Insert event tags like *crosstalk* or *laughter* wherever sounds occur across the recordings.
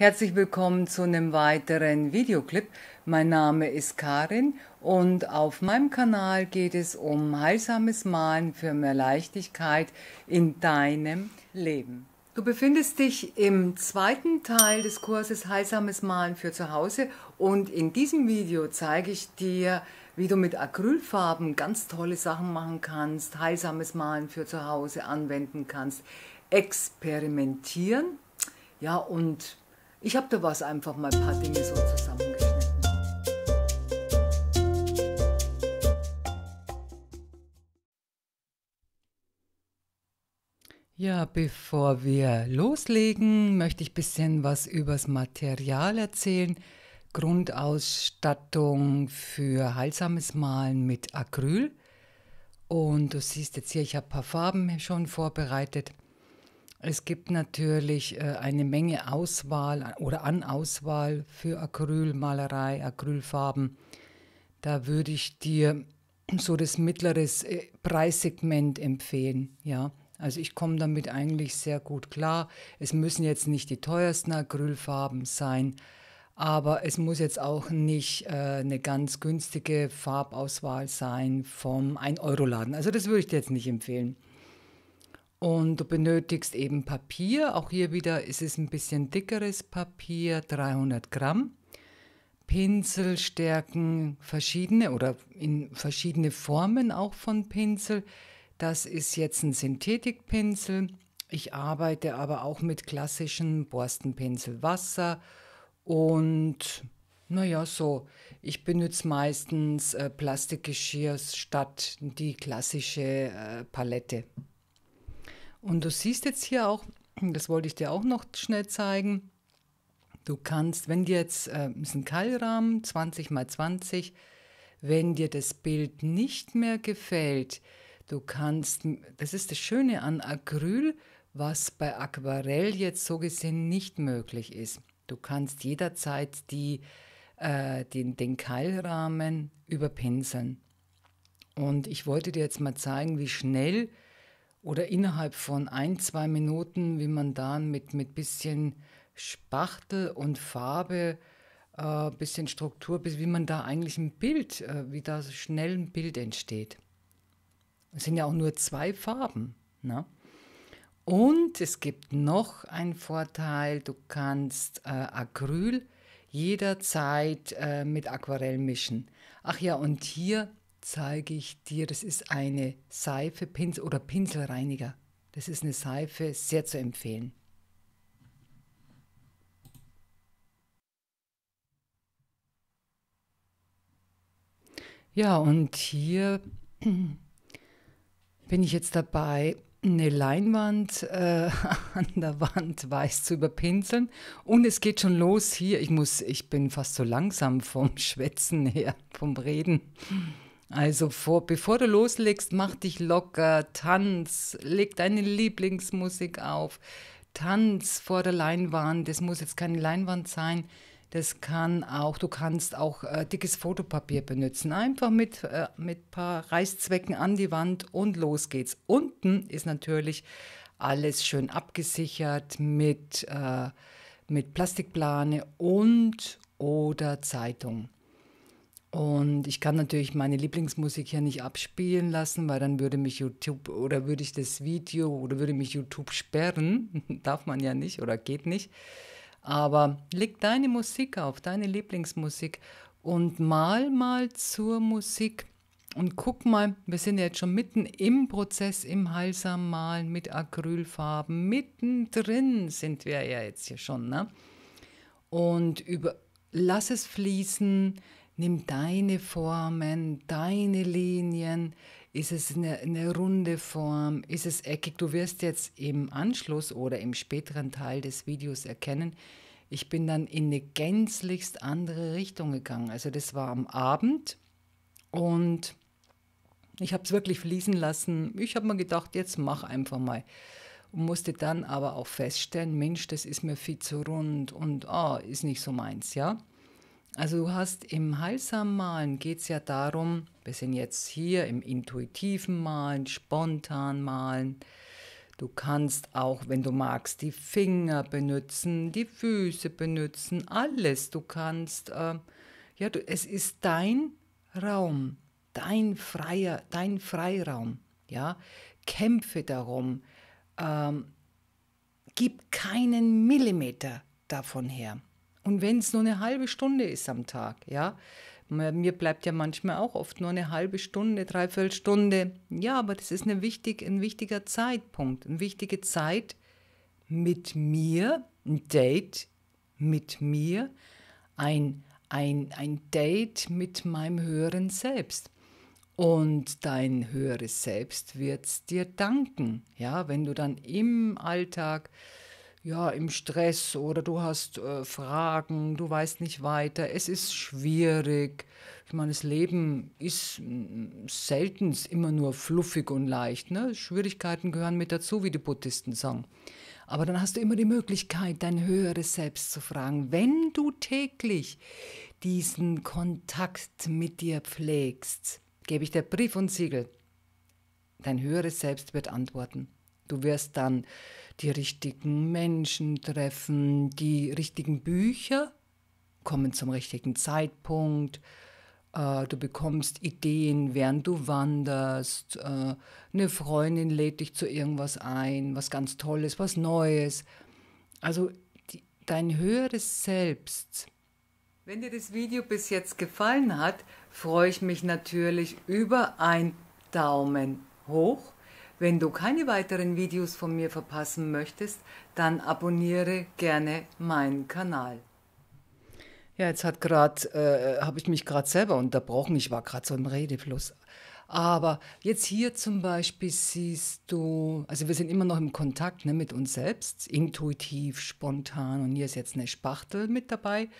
Herzlich willkommen zu einem weiteren Videoclip. Mein Name ist Karin und auf meinem Kanal geht es um heilsames Malen für mehr Leichtigkeit in deinem Leben. Du befindest dich im zweiten Teil des Kurses Heilsames Malen für zu Hause und in diesem Video zeige ich dir, wie du mit Acrylfarben ganz tolle Sachen machen kannst, heilsames Malen für zu Hause anwenden kannst, experimentieren ja, und ich habe da was einfach mal ein paar Dinge so zusammengeschnitten. Ja, bevor wir loslegen, möchte ich ein bisschen was übers Material erzählen. Grundausstattung für heilsames Malen mit Acryl. Und du siehst jetzt hier, ich habe ein paar Farben schon vorbereitet. Es gibt natürlich äh, eine Menge Auswahl oder an Auswahl für Acrylmalerei, Acrylfarben. Da würde ich dir so das mittlere äh, Preissegment empfehlen, ja. Also ich komme damit eigentlich sehr gut klar. Es müssen jetzt nicht die teuersten Acrylfarben sein, aber es muss jetzt auch nicht äh, eine ganz günstige Farbauswahl sein vom 1-Euro-Laden. Also das würde ich dir jetzt nicht empfehlen. Und du benötigst eben Papier. Auch hier wieder ist es ein bisschen dickeres Papier, 300 Gramm. Pinselstärken verschiedene oder in verschiedene Formen auch von Pinsel. Das ist jetzt ein Synthetikpinsel. Ich arbeite aber auch mit klassischen Borstenpinsel Wasser und naja, so. Ich benutze meistens äh, Plastikgeschirr statt die klassische äh, Palette. Und du siehst jetzt hier auch, das wollte ich dir auch noch schnell zeigen, du kannst, wenn dir jetzt, äh, ist ein Keilrahmen, 20 mal 20, wenn dir das Bild nicht mehr gefällt, du kannst, das ist das Schöne an Acryl, was bei Aquarell jetzt so gesehen nicht möglich ist. Du kannst jederzeit die, äh, den, den Keilrahmen überpinseln. Und ich wollte dir jetzt mal zeigen, wie schnell oder innerhalb von ein, zwei Minuten, wie man dann mit, ein bisschen Spachtel und Farbe, äh, bisschen Struktur, bis wie man da eigentlich ein Bild, äh, wie da schnell ein Bild entsteht. Es sind ja auch nur zwei Farben. Ne? Und es gibt noch einen Vorteil, du kannst äh, Acryl jederzeit äh, mit Aquarell mischen. Ach ja, und hier zeige ich dir, das ist eine Seife Pinsel oder Pinselreiniger. Das ist eine Seife, sehr zu empfehlen. Ja, und hier *clears throat* bin ich jetzt dabei, eine Leinwand äh, *laughs* an der Wand weiß zu überpinseln. Und es geht schon los hier. Ich muss, ich bin fast so langsam vom *laughs* Schwätzen her, vom Reden. Also vor, bevor du loslegst, mach dich locker, tanz, leg deine Lieblingsmusik auf, tanz vor der Leinwand. Das muss jetzt keine Leinwand sein. Das kann auch, du kannst auch äh, dickes Fotopapier benutzen. Einfach mit, äh, paar Reißzwecken an die Wand und los geht's. Unten ist natürlich alles schön abgesichert mit, äh, mit Plastikplane und oder Zeitung. Und ich kann natürlich meine Lieblingsmusik hier nicht abspielen lassen, weil dann würde mich YouTube oder würde ich das Video oder würde mich YouTube sperren. *laughs* Darf man ja nicht oder geht nicht. Aber leg deine Musik auf, deine Lieblingsmusik und mal mal zur Musik und guck mal, wir sind ja jetzt schon mitten im Prozess, im Heilsam Malen mit Acrylfarben. Mittendrin sind wir ja jetzt hier schon. Ne? Und über, lass es fließen nimm deine Formen, deine Linien. Ist es eine, eine, runde Form? Ist es eckig? Du wirst jetzt im Anschluss oder im späteren Teil des Videos erkennen, ich bin dann in eine gänzlichst andere Richtung gegangen. Also das war am Abend und ich habe es wirklich fließen lassen. Ich habe mir gedacht, jetzt mach einfach mal. Und musste dann aber auch feststellen, Mensch, das ist mir viel zu rund und oh, ist nicht so meins, ja. Also du hast im heilsamen Malen geht es ja darum, wir sind jetzt hier im intuitiven Malen, spontan Malen. Du kannst auch, wenn du magst, die Finger benutzen, die Füße benutzen, alles. Du kannst, äh, ja, du, es ist dein Raum, dein freier, dein Freiraum. Ja, kämpfe darum. Ähm, gib keinen Millimeter davon her. Und wenn es nur eine halbe Stunde ist am Tag, ja, mir bleibt ja manchmal auch oft nur eine halbe Stunde, dreiviertel Stunde. Ja, aber das ist eine wichtig, ein wichtiger Zeitpunkt, eine wichtige Zeit mit mir, ein Date mit mir, ein, ein, ein Date mit meinem höheren Selbst. Und dein höheres Selbst wird es dir danken, ja, wenn du dann im Alltag ja, im Stress oder du hast äh, Fragen, du weißt nicht weiter, es ist schwierig. Ich meine, das Leben ist mm, selten immer nur fluffig und leicht. Ne? Schwierigkeiten gehören mit dazu, wie die Buddhisten sagen. Aber dann hast du immer die Möglichkeit, dein höheres Selbst zu fragen. Wenn du täglich diesen Kontakt mit dir pflegst, gebe ich dir Brief und Siegel. Dein höheres Selbst wird antworten. Du wirst dann die richtigen Menschen treffen, die richtigen Bücher kommen zum richtigen Zeitpunkt. Äh, du bekommst Ideen, während du wanderst. Äh, eine Freundin lädt dich zu irgendwas ein, was ganz Tolles, was Neues. Also dein höheres Selbst. Wenn dir das Video bis jetzt gefallen hat, freue ich mich natürlich über einen Daumen hoch wenn du keine weiteren Videos von mir verpassen möchtest, dann abonniere gerne meinen Kanal. Ja, jetzt hat gerade äh, habe ich mich gerade selber unterbrochen. Ich war gerade so im Redefluss. Aber jetzt hier zum Beispiel siehst du, also wir sind immer noch im Kontakt ne, mit uns selbst, intuitiv, spontan. Und hier ist jetzt eine Spachtel mit dabei.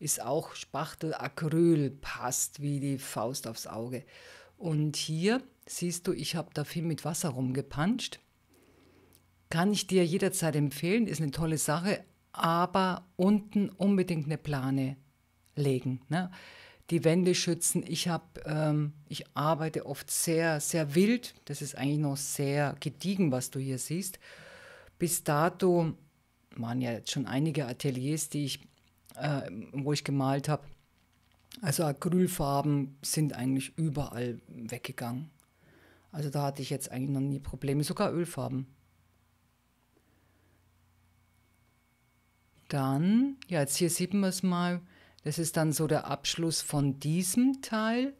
Ist auch Spachtel Acryl, passt wie die Faust aufs Auge. Und hier siehst du, ich habe da viel mit Wasser rumgepanscht. Kann ich dir jederzeit empfehlen, ist eine tolle Sache, aber unten unbedingt eine Plane legen. Ne? Die Wände schützen. Ich, hab, ähm, ich arbeite oft sehr, sehr wild. Das ist eigentlich noch sehr gediegen, was du hier siehst. Bis dato waren ja jetzt schon einige Ateliers, die ich, äh, wo ich gemalt habe. Also Acrylfarben sind eigentlich überall weggegangen. Also da hatte ich jetzt eigentlich noch nie Probleme, sogar Ölfarben. Dann, ja, jetzt hier sieht man es mal, das ist dann so der Abschluss von diesem Teil.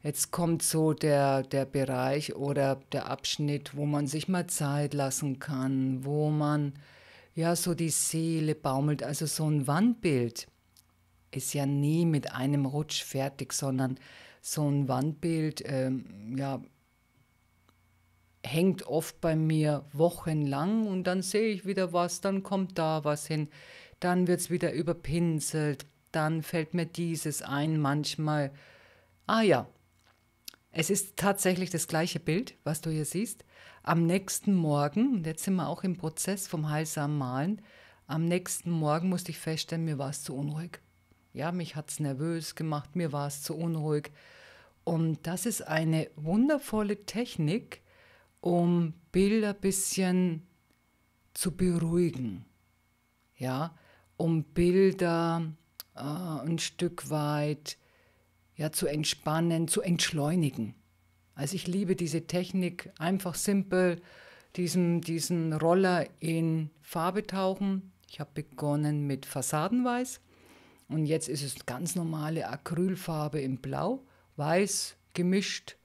Jetzt kommt so der, der Bereich oder der Abschnitt, wo man sich mal Zeit lassen kann, wo man ja so die Seele baumelt, also so ein Wandbild ist ja nie mit einem Rutsch fertig, sondern so ein Wandbild ähm, ja, hängt oft bei mir wochenlang und dann sehe ich wieder was, dann kommt da was hin, dann wird es wieder überpinselt, dann fällt mir dieses ein manchmal. Ah ja, es ist tatsächlich das gleiche Bild, was du hier siehst. Am nächsten Morgen, jetzt sind wir auch im Prozess vom heilsamen Malen, am nächsten Morgen musste ich feststellen, mir war es zu unruhig. Ja, mich hat es nervös gemacht, mir war es zu unruhig. Und das ist eine wundervolle Technik, um Bilder ein bisschen zu beruhigen. Ja, um Bilder äh, ein Stück weit ja, zu entspannen, zu entschleunigen. Also ich liebe diese Technik, einfach simpel diesen, diesen Roller in Farbe tauchen. Ich habe begonnen mit Fassadenweiß und jetzt ist es ganz normale Acrylfarbe in Blau, Weiß gemischt.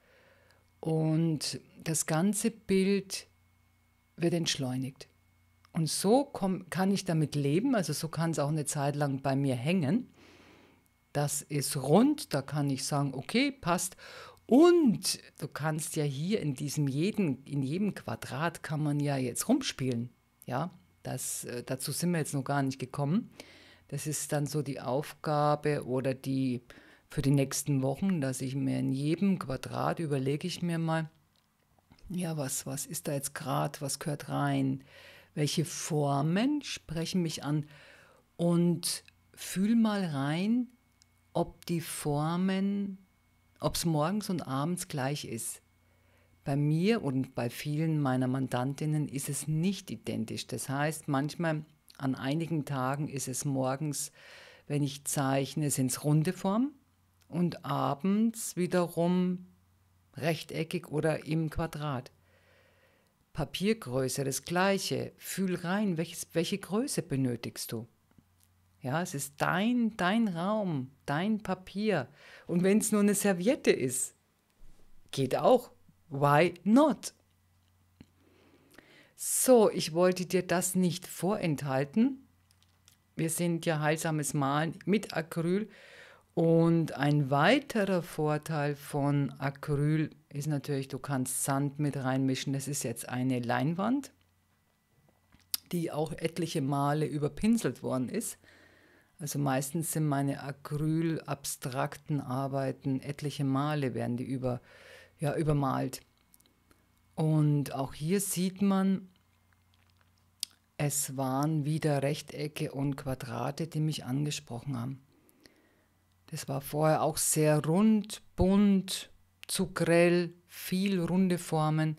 Und das ganze Bild wird entschleunigt. Und so komm, kann ich damit leben, also so kann es auch eine Zeit lang bei mir hängen. Das ist rund, da kann ich sagen, okay, passt. Und du kannst ja hier in diesem jeden, in jedem Quadrat kann man ja jetzt rumspielen. Ja, das, äh, dazu sind wir jetzt noch gar nicht gekommen. Das ist dann so die Aufgabe oder die für die nächsten Wochen, dass ich mir in jedem Quadrat überlege ich mir mal, ja, was, was ist da jetzt gerade, was gehört rein, welche Formen sprechen mich an und fühl mal rein, ob die Formen, ob es morgens und abends gleich ist. Bei mir und bei vielen meiner Mandantinnen ist es nicht identisch. Das heißt, manchmal an einigen Tagen ist es morgens, wenn ich zeichne, sind es runde Form und abends wiederum rechteckig oder im Quadrat. Papiergröße, das gleiche. Fühl rein, welches, welche Größe benötigst du? Ja, es ist dein, dein Raum, dein Papier. Und wenn es nur eine Serviette ist, geht auch. Why not? So, ich wollte dir das nicht vorenthalten. Wir sind ja heilsames Malen mit Acryl. Und ein weiterer Vorteil von Acryl ist natürlich, du kannst Sand mit reinmischen. Das ist jetzt eine Leinwand, die auch etliche Male überpinselt worden ist. Also meistens sind meine Acryl-abstrakten Arbeiten etliche Male werden die über, ja, übermalt. Und auch hier sieht man, es waren wieder Rechtecke und Quadrate, die mich angesprochen haben. Das war vorher auch sehr rund, bunt, zu grell, viel runde Formen.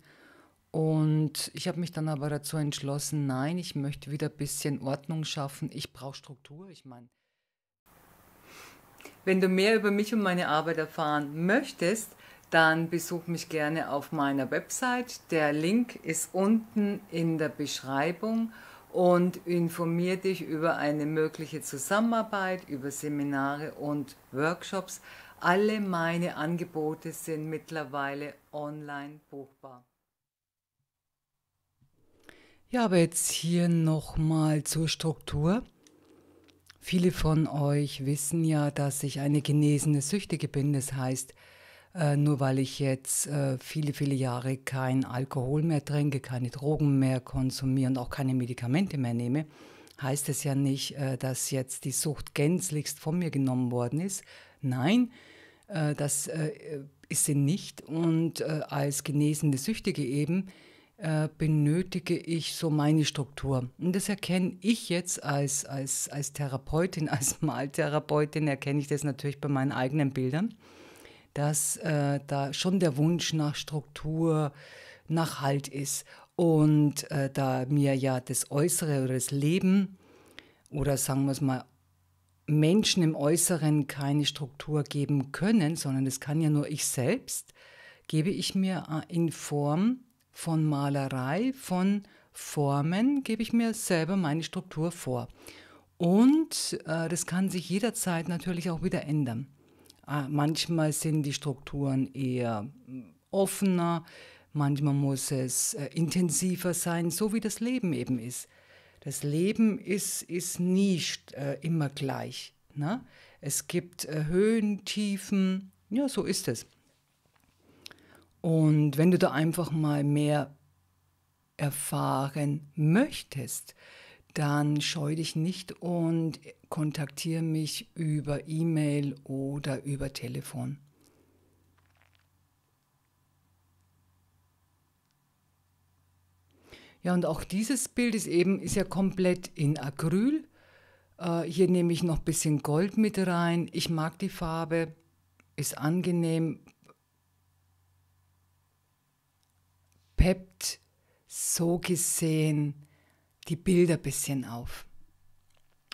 Und ich habe mich dann aber dazu entschlossen, nein, ich möchte wieder ein bisschen Ordnung schaffen. Ich brauche Struktur. Ich meine, wenn du mehr über mich und meine Arbeit erfahren möchtest, dann besuch mich gerne auf meiner Website. Der Link ist unten in der Beschreibung und informiere dich über eine mögliche Zusammenarbeit, über Seminare und Workshops. Alle meine Angebote sind mittlerweile online buchbar. Ja, aber jetzt hier nochmal zur Struktur. Viele von euch wissen ja, dass ich eine genesene Süchtige bin. Das heißt, äh, nur weil ich jetzt äh, viele, viele Jahre kein Alkohol mehr trinke, keine Drogen mehr konsumiere und auch keine Medikamente mehr nehme, heißt es ja nicht, äh, dass jetzt die Sucht gänzlichst von mir genommen worden ist. Nein, äh, das äh, ist sie nicht. Und äh, als genesende Süchtige eben benötige ich so meine Struktur. Und das erkenne ich jetzt als, als, als Therapeutin, *laughs* als Maltherapeutin, erkenne ich das natürlich bei meinen eigenen Bildern dass äh, da schon der Wunsch nach Struktur, nach Halt ist. Und äh, da mir ja das Äußere oder das Leben oder sagen wir es mal, Menschen im Äußeren keine Struktur geben können, sondern das kann ja nur ich selbst, gebe ich mir äh, in Form von Malerei, von Formen, gebe ich mir selber meine Struktur vor. Und äh, das kann sich jederzeit natürlich auch wieder ändern. Ah, manchmal sind die Strukturen eher mm, offener, manchmal muss es äh, intensiver sein, so wie das Leben eben ist. Das Leben ist, ist nie äh, immer gleich. Ne? Es gibt äh, Höhen, Tiefen, ja, so ist es. Und wenn du da einfach mal mehr erfahren möchtest, dann scheu dich nicht und kontaktiere mich über E-Mail oder über Telefon. Ja, und auch dieses Bild ist eben ist ja komplett in Acryl. Äh, hier nehme ich noch ein bisschen Gold mit rein. Ich mag die Farbe, ist angenehm, peppt so gesehen die Bilder ein bisschen auf.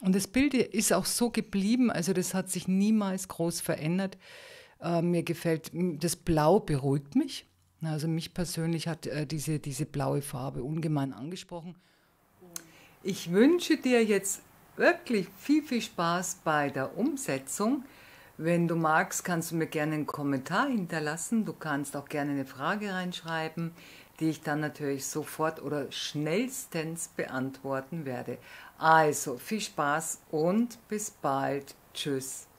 Und das Bild ist auch so geblieben, also das hat sich niemals groß verändert. Äh, mir gefällt, das Blau beruhigt mich. Also mich persönlich hat äh, diese, diese blaue Farbe ungemein angesprochen. Ich wünsche dir jetzt wirklich viel, viel Spaß bei der Umsetzung. Wenn du magst, kannst du mir gerne einen Kommentar hinterlassen. Du kannst auch gerne eine Frage reinschreiben die ich dann natürlich sofort oder schnellstens beantworten werde. Also viel Spaß und bis bald. Tschüss.